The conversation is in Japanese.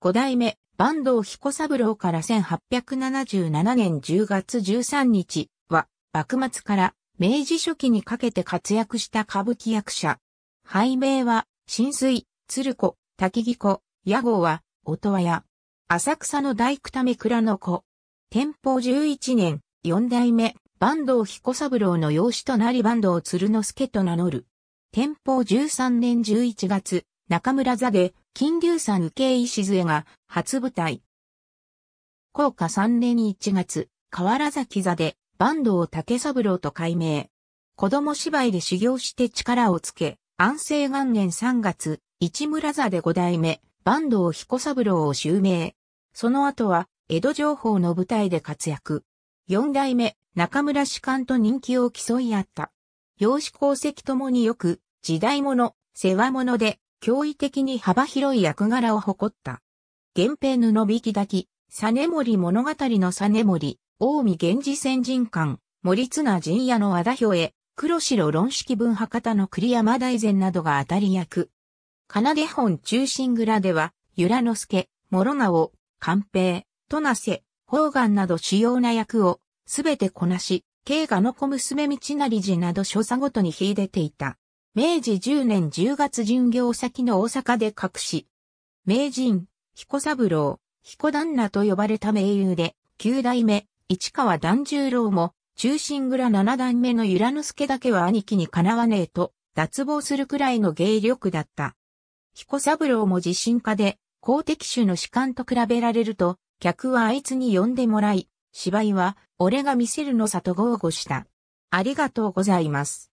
五代目、坂東彦三郎から1877年10月13日は、幕末から明治初期にかけて活躍した歌舞伎役者。俳名は、新水、鶴子、滝木子、屋号は、音羽屋。浅草の大工ため蔵の子。天保11年、四代目、坂東彦三郎の養子となり坂東鶴之助と名乗る。天保13年11月、中村座で、金龍山受け石が初舞台。高価3年1月、河原崎座で、坂東竹三郎と改名。子供芝居で修行して力をつけ、安政元年3月、市村座で五代目、坂東彦三郎を襲名。その後は、江戸情報の舞台で活躍。四代目、中村士官と人気を競い合った。養子功績ともによく、時代物、世話物で、驚異的に幅広い役柄を誇った。源平布引き滝、実森物語の実森、近江源氏先人館、森綱陣屋の和田表へ、黒白論式文博多の栗山大善などが当たり役。奏出本中心蔵では、由良之助、諸直、寛平、戸那瀬、宝願など主要な役を、すべてこなし、慶賀の小娘道成寺など所作ごとに秀でていた。明治10年10月巡業先の大阪で隠し、名人、彦三郎、彦旦那と呼ばれた名優で、九代目、市川團十郎も、中心蔵七段目の由良之助だけは兄貴にかなわねえと、脱帽するくらいの芸力だった。彦三郎も自信家で、公的種の士官と比べられると、客はあいつに呼んでもらい、芝居は、俺が見せるのさと豪語した。ありがとうございます。